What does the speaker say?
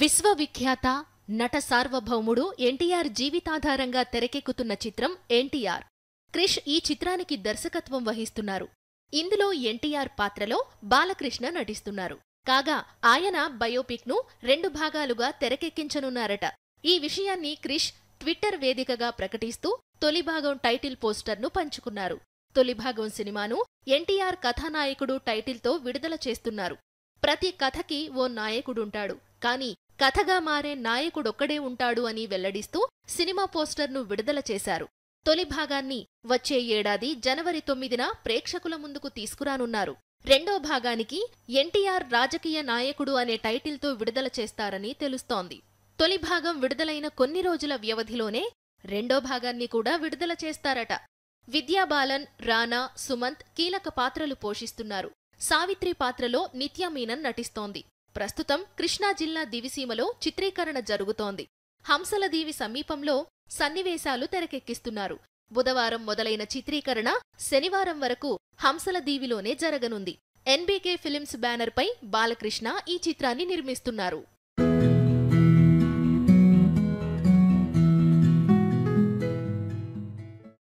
విశ్వవిఖ్యాత నట సార్వభౌముడు ఎన్టీఆర్ జీవితాధారంగా తెరకెక్కుతున్న చిత్రం ఎన్టీఆర్ క్రిష్ ఈ చిత్రానికి దర్శకత్వం వహిస్తున్నారు ఇందులో ఎన్టీఆర్ పాత్రలో బాలకృష్ణ నటిస్తున్నారు కాగా ఆయన బయోపిక్ ను రెండు భాగాలుగా తెరకెక్కించనున్నారట ఈ విషయాన్ని క్రిష్ ట్విట్టర్ వేదికగా ప్రకటిస్తూ తొలిభాగం టైటిల్ పోస్టర్ను పంచుకున్నారు తొలిభాగం సినిమాను ఎన్టీఆర్ కథానాయకుడు టైటిల్తో విడుదల చేస్తున్నారు ప్రతి కథకి ఓ నాయకుడుంటాడు కానీ కథగా మారే నాయకుడొక్కడే ఉంటాడు అని వెల్లడిస్తూ సినిమా పోస్టర్ను విడుదల చేశారు తొలి భాగాన్ని వచ్చే ఏడాది జనవరి తొమ్మిదిన ప్రేక్షకుల ముందుకు తీసుకురానున్నారు రెండో భాగానికి ఎన్టీఆర్ రాజకీయ నాయకుడు అనే టైటిల్తో విడుదల చేస్తారని తెలుస్తోంది తొలి భాగం విడుదలైన కొన్ని రోజుల వ్యవధిలోనే రెండో భాగాన్ని కూడా విడుదల చేస్తారట విద్యాబాలన్ రానా సుమంత్ కీలక పాత్రలు పోషిస్తున్నారు సావిత్రి పాత్రలో నిత్యామీనన్ నటిస్తోంది ప్రస్తుతం కృష్ణా జిల్లా దివిసీమలో చిత్రీకరణ జరుగుతోంది హంసలదీవి సమీపంలో సన్నివేశాలు తెరకెక్కిస్తున్నారు బుధవారం మొదలైన చిత్రీకరణ శనివారం వరకు హంసలదీవిలోనే జరగనుంది ఎన్బీకే ఫిలిమ్స్ బ్యానర్పై బాలకృష్ణ ఈ చిత్రాన్ని నిర్మిస్తున్నారు